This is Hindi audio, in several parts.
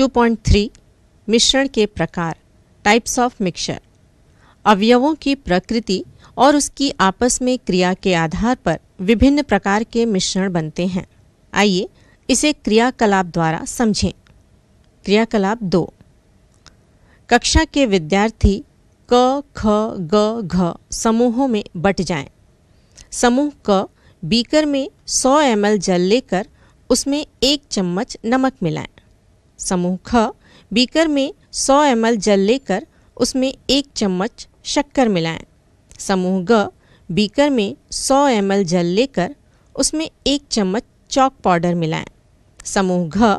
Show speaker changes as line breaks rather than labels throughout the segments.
2.3 मिश्रण के प्रकार टाइप्स ऑफ मिक्सर अवयवों की प्रकृति और उसकी आपस में क्रिया के आधार पर विभिन्न प्रकार के मिश्रण बनते हैं आइए इसे क्रियाकलाप द्वारा समझें क्रियाकलाप दो कक्षा के विद्यार्थी क ख ग घ समूहों में बट जाएं। समूह क बीकर में 100 एम जल लेकर उसमें एक चम्मच नमक मिलाएं। समूह ख बीकर में 100 एम जल लेकर उसमें एक चम्मच शक्कर मिलाएं। समूह ग बीकर में 100 एम जल लेकर उसमें एक चम्मच चौक पाउडर मिलाएं। समूह घ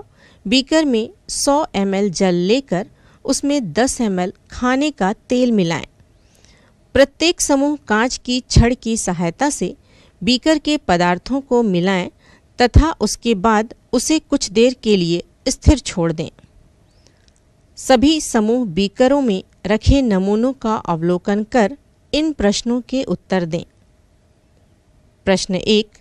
बीकर में 100 एम जल लेकर उसमें 10 एम खाने का तेल मिलाएं। प्रत्येक समूह कांच की छड़ की सहायता से बीकर के पदार्थों को मिलाएं तथा उसके बाद उसे कुछ देर के लिए स्थिर छोड़ दें सभी समूह बीकरों में रखे नमूनों का अवलोकन कर इन प्रश्नों के उत्तर दें प्रश्न एक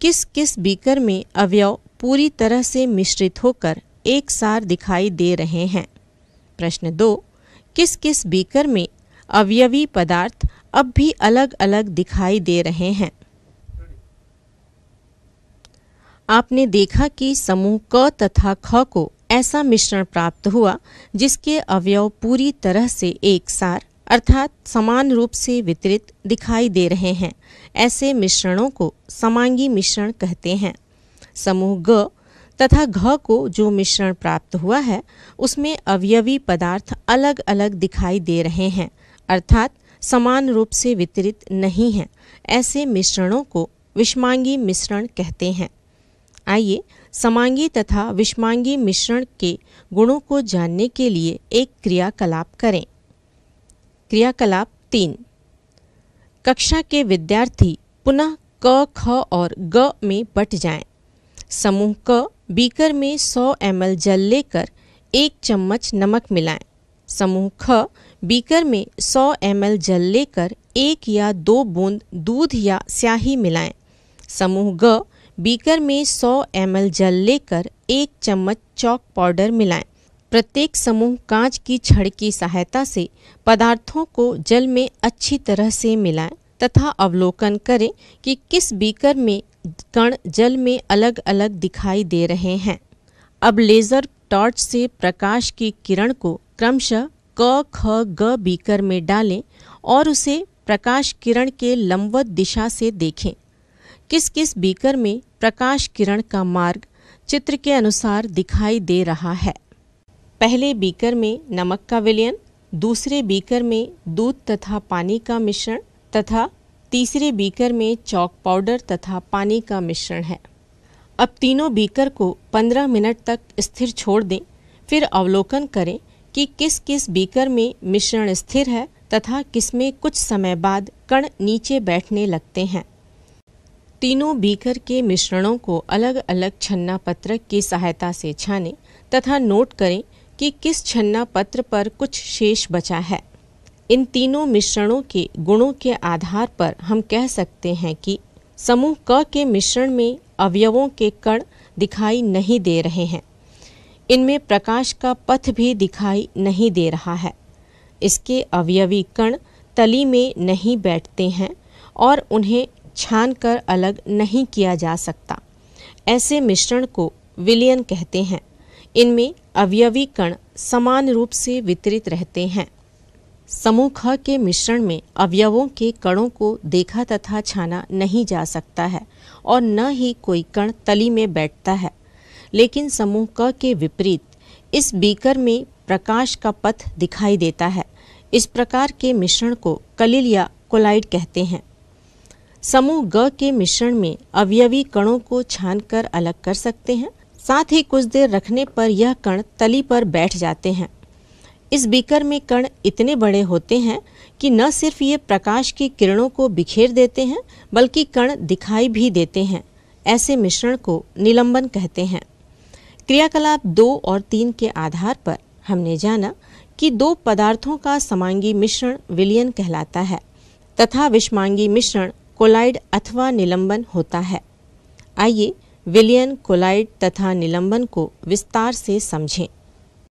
किस किस बीकर में अवयव पूरी तरह से मिश्रित होकर एक सार दिखाई दे रहे हैं प्रश्न दो किस किस बीकर में अवयवी पदार्थ अब भी अलग अलग दिखाई दे रहे हैं आपने देखा कि समूह क तथा ख को ऐसा मिश्रण प्राप्त हुआ जिसके अवयव पूरी तरह से एक सार अर्थात समान रूप से वितरित दिखाई दे रहे हैं ऐसे मिश्रणों को समांगी मिश्रण कहते हैं समूह ग तथा घ को जो मिश्रण प्राप्त हुआ है उसमें अवयवी पदार्थ अलग अलग दिखाई दे रहे हैं अर्थात समान रूप से वितरित नहीं हैं ऐसे मिश्रणों को विषमांगी मिश्रण कहते हैं आइए समांगी तथा विषमांगी मिश्रण के गुणों को जानने के लिए एक क्रियाकलाप करें क्रियाकलाप तीन कक्षा के विद्यार्थी पुनः क ख और ग में बट जाएं। समूह क बीकर में 100 एम जल लेकर एक चम्मच नमक मिलाएं। समूह ख बीकर में 100 एम जल लेकर एक या दो बूंद दूध या स्याही मिलाएं। समूह ग बीकर में 100 एम जल लेकर एक चम्मच चौक पाउडर मिलाएं। प्रत्येक समूह कांच की छड़ की सहायता से पदार्थों को जल में अच्छी तरह से मिलाएं तथा अवलोकन करें कि किस बीकर में कण जल में अलग अलग दिखाई दे रहे हैं अब लेज़र टॉर्च से प्रकाश की किरण को क्रमशः क ख ग बीकर में डालें और उसे प्रकाश किरण के लंबवत दिशा से देखें किस किस बीकर में प्रकाश किरण का मार्ग चित्र के अनुसार दिखाई दे रहा है पहले बीकर में नमक का विलयन दूसरे बीकर में दूध तथा पानी का मिश्रण तथा तीसरे बीकर में चौक पाउडर तथा पानी का मिश्रण है अब तीनों बीकर को 15 मिनट तक स्थिर छोड़ दें फिर अवलोकन करें कि किस किस बीकर में मिश्रण स्थिर है तथा किसमें कुछ समय बाद कण नीचे बैठने लगते हैं तीनों बीकर के मिश्रणों को अलग अलग छन्ना पत्रक की सहायता से छानें तथा नोट करें कि किस छन्ना पत्र पर कुछ शेष बचा है इन तीनों मिश्रणों के गुणों के आधार पर हम कह सकते हैं कि समूह क के मिश्रण में अवयवों के कण दिखाई नहीं दे रहे हैं इनमें प्रकाश का पथ भी दिखाई नहीं दे रहा है इसके अवयवी कण तली में नहीं बैठते हैं और उन्हें छान कर अलग नहीं किया जा सकता ऐसे मिश्रण को विलयन कहते हैं इनमें अवयवी कण समान रूप से वितरित रहते हैं समूह ख के मिश्रण में अवयवों के कणों को देखा तथा छाना नहीं जा सकता है और न ही कोई कण तली में बैठता है लेकिन समूह क के विपरीत इस बीकर में प्रकाश का पथ दिखाई देता है इस प्रकार के मिश्रण को कलिल या कोलाइड कहते हैं समूह ग के मिश्रण में अवयवी कणों को छानकर अलग कर सकते हैं साथ ही कुछ देर रखने पर यह कण तली पर बैठ जाते हैं इस बीकर में कण इतने बड़े होते हैं कि न सिर्फ ये प्रकाश की किरणों को बिखेर देते हैं बल्कि कण दिखाई भी देते हैं ऐसे मिश्रण को निलंबन कहते हैं क्रियाकलाप दो और तीन के आधार पर हमने जाना कि दो पदार्थों का समांगी मिश्रण विलयन कहलाता है तथा विषमांगी मिश्रण कोलाइड अथवा निलंबन होता है आइए विलियन कोलाइड तथा निलंबन को विस्तार से समझें